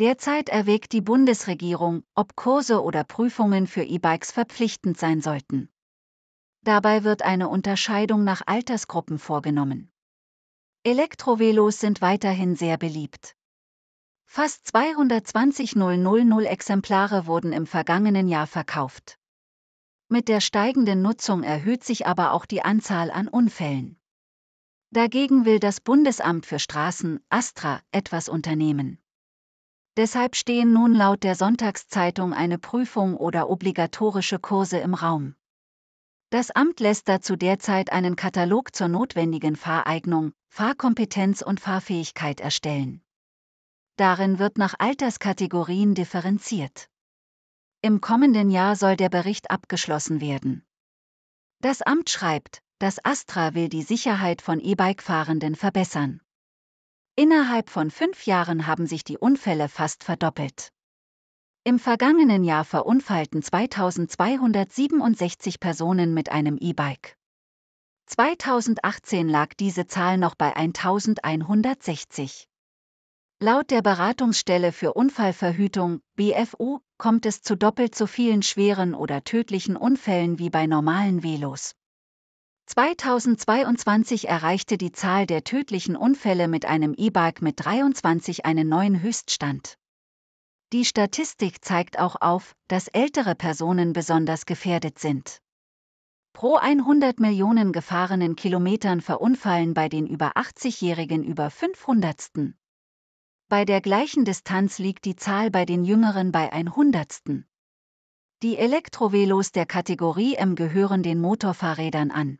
Derzeit erwägt die Bundesregierung, ob Kurse oder Prüfungen für E-Bikes verpflichtend sein sollten. Dabei wird eine Unterscheidung nach Altersgruppen vorgenommen. Elektrovelos sind weiterhin sehr beliebt. Fast 220.000 Exemplare wurden im vergangenen Jahr verkauft. Mit der steigenden Nutzung erhöht sich aber auch die Anzahl an Unfällen. Dagegen will das Bundesamt für Straßen, Astra, etwas unternehmen. Deshalb stehen nun laut der Sonntagszeitung eine Prüfung oder obligatorische Kurse im Raum. Das Amt lässt dazu derzeit einen Katalog zur notwendigen Fahreignung, Fahrkompetenz und Fahrfähigkeit erstellen. Darin wird nach Alterskategorien differenziert. Im kommenden Jahr soll der Bericht abgeschlossen werden. Das Amt schreibt, das Astra will die Sicherheit von E-Bike-Fahrenden verbessern. Innerhalb von fünf Jahren haben sich die Unfälle fast verdoppelt. Im vergangenen Jahr verunfallten 2267 Personen mit einem E-Bike. 2018 lag diese Zahl noch bei 1160. Laut der Beratungsstelle für Unfallverhütung BFU kommt es zu doppelt so vielen schweren oder tödlichen Unfällen wie bei normalen Velos. 2022 erreichte die Zahl der tödlichen Unfälle mit einem E-Bike mit 23 einen neuen Höchststand. Die Statistik zeigt auch auf, dass ältere Personen besonders gefährdet sind. Pro 100 Millionen gefahrenen Kilometern verunfallen bei den über 80-Jährigen über 500. Bei der gleichen Distanz liegt die Zahl bei den Jüngeren bei 100. Die Elektrovelos der Kategorie M gehören den Motorfahrrädern an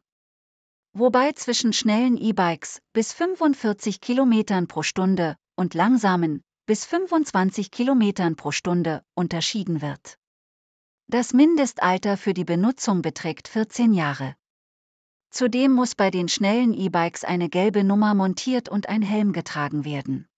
wobei zwischen schnellen E-Bikes bis 45 km pro Stunde und langsamen bis 25 km pro Stunde unterschieden wird. Das Mindestalter für die Benutzung beträgt 14 Jahre. Zudem muss bei den schnellen E-Bikes eine gelbe Nummer montiert und ein Helm getragen werden.